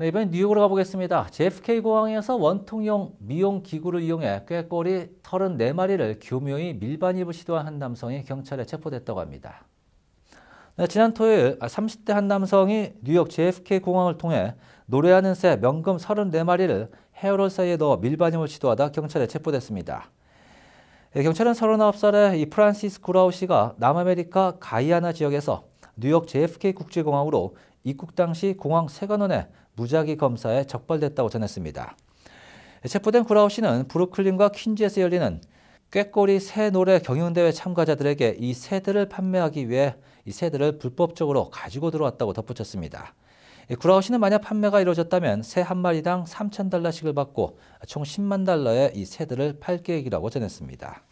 네, 이번엔 뉴욕으로 가보겠습니다. JFK 공항에서 원통형 미용 기구를 이용해 꾀꼬리 34마리를 교묘히 밀반입을 시도한 한 남성이 경찰에 체포됐다고 합니다. 네, 지난 토요일 30대 아, 한 남성이 뉴욕 JFK 공항을 통해 노래하는 새 명금 34마리를 헤어롤 사이에 넣어 밀반입을 시도하다 경찰에 체포됐습니다. 네, 경찰은 39살의 이 프란시스 구라우 씨가 남아메리카 가이아나 지역에서 뉴욕 JFK 국제공항으로 입국 당시 공항 세관원의 무작위 검사에 적발됐다고 전했습니다. 체포된 구라우 씨는 브루클린과 퀸즈에서 열리는 꾀꼬리 새 노래 경연대회 참가자들에게 이 새들을 판매하기 위해 이 새들을 불법적으로 가지고 들어왔다고 덧붙였습니다. 구라우 씨는 만약 판매가 이루어졌다면 새 한 마리당 3천 달러씩을 받고 총 10만 달러의 이 새들을 팔 계획이라고 전했습니다.